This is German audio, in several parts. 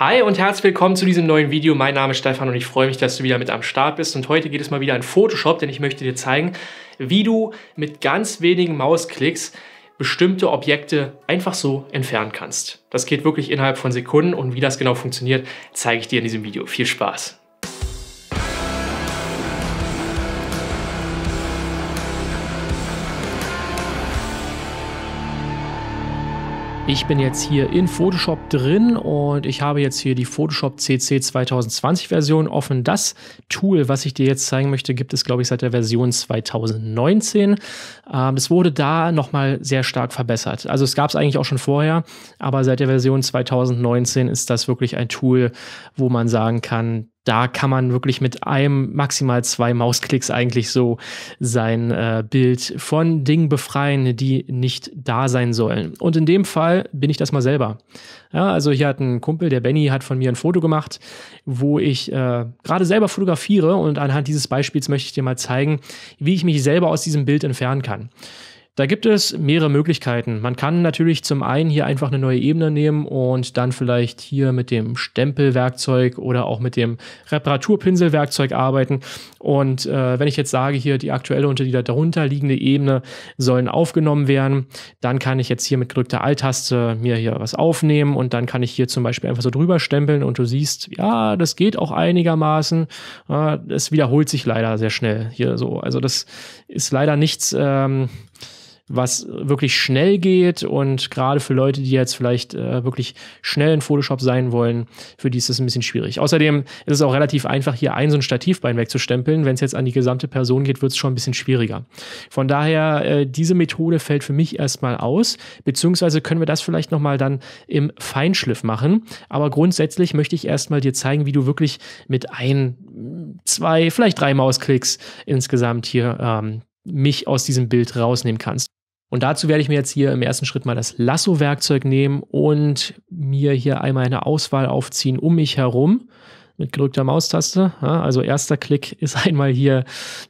Hi und herzlich willkommen zu diesem neuen Video. Mein Name ist Stefan und ich freue mich, dass du wieder mit am Start bist. Und heute geht es mal wieder in Photoshop, denn ich möchte dir zeigen, wie du mit ganz wenigen Mausklicks bestimmte Objekte einfach so entfernen kannst. Das geht wirklich innerhalb von Sekunden und wie das genau funktioniert, zeige ich dir in diesem Video. Viel Spaß! Ich bin jetzt hier in Photoshop drin und ich habe jetzt hier die Photoshop CC 2020 Version offen. Das Tool, was ich dir jetzt zeigen möchte, gibt es, glaube ich, seit der Version 2019. Ähm, es wurde da nochmal sehr stark verbessert. Also es gab es eigentlich auch schon vorher, aber seit der Version 2019 ist das wirklich ein Tool, wo man sagen kann, da kann man wirklich mit einem, maximal zwei Mausklicks eigentlich so sein äh, Bild von Dingen befreien, die nicht da sein sollen. Und in dem Fall bin ich das mal selber. Ja, also hier hat ein Kumpel, der Benny, hat von mir ein Foto gemacht, wo ich äh, gerade selber fotografiere und anhand dieses Beispiels möchte ich dir mal zeigen, wie ich mich selber aus diesem Bild entfernen kann. Da gibt es mehrere Möglichkeiten. Man kann natürlich zum einen hier einfach eine neue Ebene nehmen und dann vielleicht hier mit dem Stempelwerkzeug oder auch mit dem Reparaturpinselwerkzeug arbeiten. Und äh, wenn ich jetzt sage, hier die aktuelle und die darunter liegende Ebene sollen aufgenommen werden, dann kann ich jetzt hier mit gedrückter Alt-Taste mir hier was aufnehmen und dann kann ich hier zum Beispiel einfach so drüber stempeln und du siehst, ja, das geht auch einigermaßen. Äh, es wiederholt sich leider sehr schnell hier so. Also das ist leider nichts. Ähm, was wirklich schnell geht und gerade für Leute, die jetzt vielleicht äh, wirklich schnell in Photoshop sein wollen, für die ist das ein bisschen schwierig. Außerdem ist es auch relativ einfach, hier ein so ein Stativbein wegzustempeln. Wenn es jetzt an die gesamte Person geht, wird es schon ein bisschen schwieriger. Von daher, äh, diese Methode fällt für mich erstmal aus, beziehungsweise können wir das vielleicht nochmal dann im Feinschliff machen. Aber grundsätzlich möchte ich erstmal dir zeigen, wie du wirklich mit ein, zwei, vielleicht drei Mausklicks insgesamt hier ähm, mich aus diesem Bild rausnehmen kannst. Und dazu werde ich mir jetzt hier im ersten Schritt mal das Lasso-Werkzeug nehmen und mir hier einmal eine Auswahl aufziehen um mich herum mit gedrückter Maustaste. also erster Klick ist einmal hier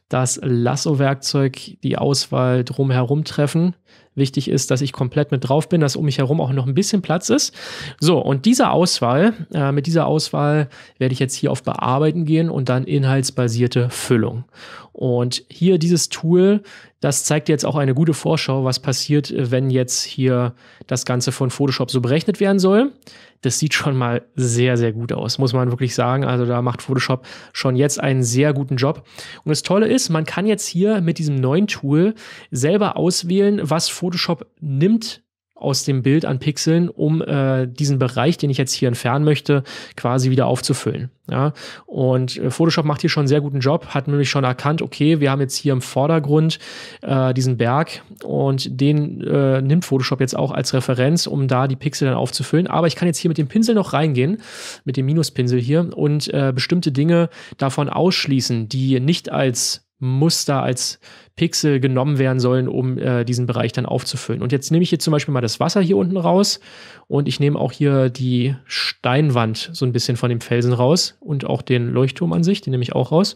das Lasso-Werkzeug, die Auswahl drumherum treffen. Wichtig ist, dass ich komplett mit drauf bin, dass um mich herum auch noch ein bisschen Platz ist. So, und diese Auswahl, äh, mit dieser Auswahl werde ich jetzt hier auf Bearbeiten gehen und dann inhaltsbasierte Füllung. Und hier dieses Tool das zeigt jetzt auch eine gute Vorschau, was passiert, äh, wenn jetzt hier das Ganze von Photoshop so berechnet werden soll. Das sieht schon mal sehr, sehr gut aus, muss man wirklich sagen. Also da macht Photoshop schon jetzt einen sehr guten Job. Und das Tolle ist, man kann jetzt hier mit diesem neuen Tool selber auswählen, was Photoshop nimmt aus dem Bild an Pixeln, um äh, diesen Bereich, den ich jetzt hier entfernen möchte, quasi wieder aufzufüllen. Ja? Und äh, Photoshop macht hier schon einen sehr guten Job, hat nämlich schon erkannt, okay, wir haben jetzt hier im Vordergrund äh, diesen Berg und den äh, nimmt Photoshop jetzt auch als Referenz, um da die Pixel dann aufzufüllen. Aber ich kann jetzt hier mit dem Pinsel noch reingehen, mit dem Minuspinsel hier und äh, bestimmte Dinge davon ausschließen, die nicht als Muster als Pixel genommen werden sollen, um äh, diesen Bereich dann aufzufüllen. Und jetzt nehme ich hier zum Beispiel mal das Wasser hier unten raus und ich nehme auch hier die Steinwand so ein bisschen von dem Felsen raus und auch den Leuchtturm an sich, den nehme ich auch raus.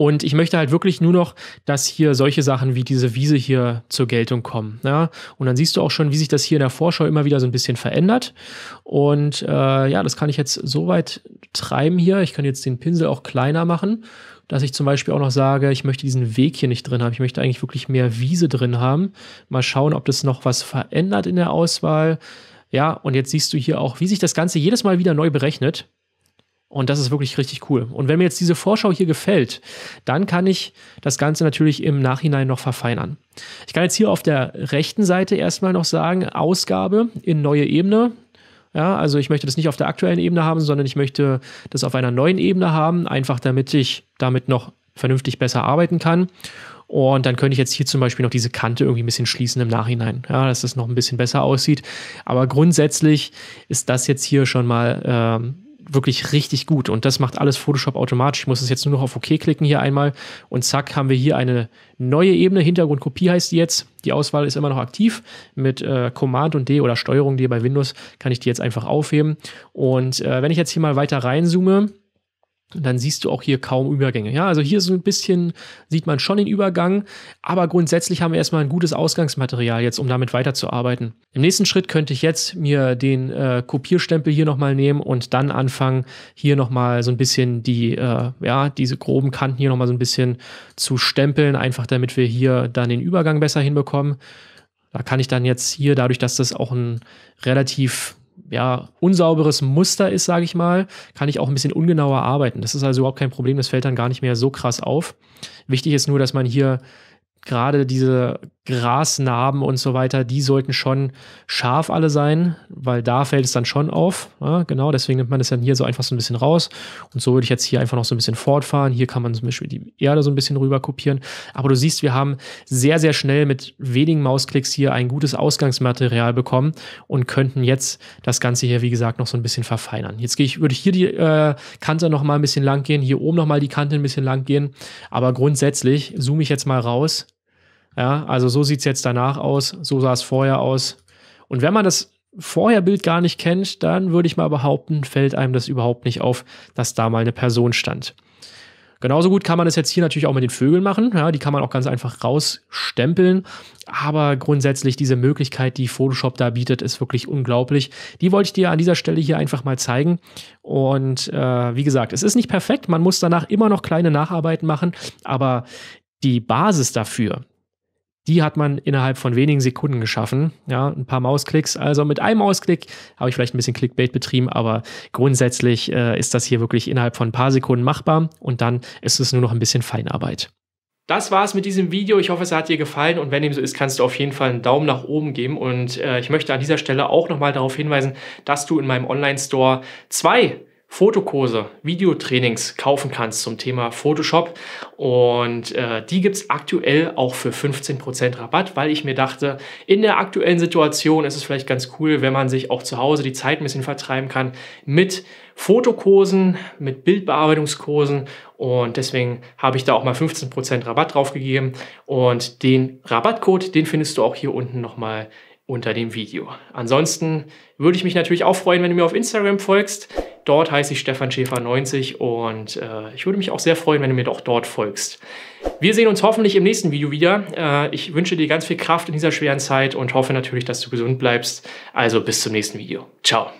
Und ich möchte halt wirklich nur noch, dass hier solche Sachen wie diese Wiese hier zur Geltung kommen. Ja? Und dann siehst du auch schon, wie sich das hier in der Vorschau immer wieder so ein bisschen verändert. Und äh, ja, das kann ich jetzt so weit treiben hier. Ich kann jetzt den Pinsel auch kleiner machen, dass ich zum Beispiel auch noch sage, ich möchte diesen Weg hier nicht drin haben. Ich möchte eigentlich wirklich mehr Wiese drin haben. Mal schauen, ob das noch was verändert in der Auswahl. Ja, und jetzt siehst du hier auch, wie sich das Ganze jedes Mal wieder neu berechnet. Und das ist wirklich richtig cool. Und wenn mir jetzt diese Vorschau hier gefällt, dann kann ich das Ganze natürlich im Nachhinein noch verfeinern. Ich kann jetzt hier auf der rechten Seite erstmal noch sagen, Ausgabe in neue Ebene. Ja, also ich möchte das nicht auf der aktuellen Ebene haben, sondern ich möchte das auf einer neuen Ebene haben, einfach damit ich damit noch vernünftig besser arbeiten kann. Und dann könnte ich jetzt hier zum Beispiel noch diese Kante irgendwie ein bisschen schließen im Nachhinein, ja, dass das noch ein bisschen besser aussieht. Aber grundsätzlich ist das jetzt hier schon mal ähm, wirklich richtig gut. Und das macht alles Photoshop automatisch. Ich muss es jetzt nur noch auf OK klicken hier einmal. Und zack, haben wir hier eine neue Ebene. Hintergrundkopie heißt die jetzt. Die Auswahl ist immer noch aktiv. Mit äh, Command und D oder Steuerung D bei Windows kann ich die jetzt einfach aufheben. Und äh, wenn ich jetzt hier mal weiter reinzoome, dann siehst du auch hier kaum Übergänge. Ja, also hier so ein bisschen sieht man schon den Übergang, aber grundsätzlich haben wir erstmal ein gutes Ausgangsmaterial jetzt, um damit weiterzuarbeiten. Im nächsten Schritt könnte ich jetzt mir den äh, Kopierstempel hier nochmal nehmen und dann anfangen, hier nochmal so ein bisschen die, äh, ja, diese groben Kanten hier nochmal so ein bisschen zu stempeln, einfach damit wir hier dann den Übergang besser hinbekommen. Da kann ich dann jetzt hier, dadurch, dass das auch ein relativ ja, unsauberes Muster ist, sage ich mal, kann ich auch ein bisschen ungenauer arbeiten. Das ist also überhaupt kein Problem, das fällt dann gar nicht mehr so krass auf. Wichtig ist nur, dass man hier gerade diese Grasnarben und so weiter, die sollten schon scharf alle sein, weil da fällt es dann schon auf. Ja, genau, deswegen nimmt man das dann hier so einfach so ein bisschen raus. Und so würde ich jetzt hier einfach noch so ein bisschen fortfahren. Hier kann man zum Beispiel die Erde so ein bisschen rüber kopieren. Aber du siehst, wir haben sehr, sehr schnell mit wenigen Mausklicks hier ein gutes Ausgangsmaterial bekommen und könnten jetzt das Ganze hier, wie gesagt, noch so ein bisschen verfeinern. Jetzt gehe ich, würde ich hier die äh, Kante noch mal ein bisschen lang gehen, hier oben noch mal die Kante ein bisschen lang gehen. Aber grundsätzlich zoome ich jetzt mal raus ja, also so sieht es jetzt danach aus, so sah es vorher aus. Und wenn man das Vorherbild gar nicht kennt, dann würde ich mal behaupten, fällt einem das überhaupt nicht auf, dass da mal eine Person stand. Genauso gut kann man das jetzt hier natürlich auch mit den Vögeln machen. Ja, die kann man auch ganz einfach rausstempeln. Aber grundsätzlich diese Möglichkeit, die Photoshop da bietet, ist wirklich unglaublich. Die wollte ich dir an dieser Stelle hier einfach mal zeigen. Und äh, wie gesagt, es ist nicht perfekt. Man muss danach immer noch kleine Nacharbeiten machen. Aber die Basis dafür, die hat man innerhalb von wenigen Sekunden geschaffen. Ja, ein paar Mausklicks. Also mit einem Mausklick habe ich vielleicht ein bisschen Clickbait betrieben, aber grundsätzlich äh, ist das hier wirklich innerhalb von ein paar Sekunden machbar und dann ist es nur noch ein bisschen Feinarbeit. Das war's mit diesem Video. Ich hoffe, es hat dir gefallen und wenn dem so ist, kannst du auf jeden Fall einen Daumen nach oben geben. Und äh, ich möchte an dieser Stelle auch nochmal darauf hinweisen, dass du in meinem Online-Store zwei Fotokurse, Videotrainings kaufen kannst zum Thema Photoshop. Und äh, die gibt es aktuell auch für 15% Rabatt, weil ich mir dachte, in der aktuellen Situation ist es vielleicht ganz cool, wenn man sich auch zu Hause die Zeit ein bisschen vertreiben kann mit Fotokursen, mit Bildbearbeitungskursen. Und deswegen habe ich da auch mal 15% Rabatt drauf gegeben. Und den Rabattcode, den findest du auch hier unten nochmal unter dem Video. Ansonsten würde ich mich natürlich auch freuen, wenn du mir auf Instagram folgst. Dort heiße ich Stefan Schäfer 90 und äh, ich würde mich auch sehr freuen, wenn du mir doch dort folgst. Wir sehen uns hoffentlich im nächsten Video wieder. Äh, ich wünsche dir ganz viel Kraft in dieser schweren Zeit und hoffe natürlich, dass du gesund bleibst. Also bis zum nächsten Video. Ciao.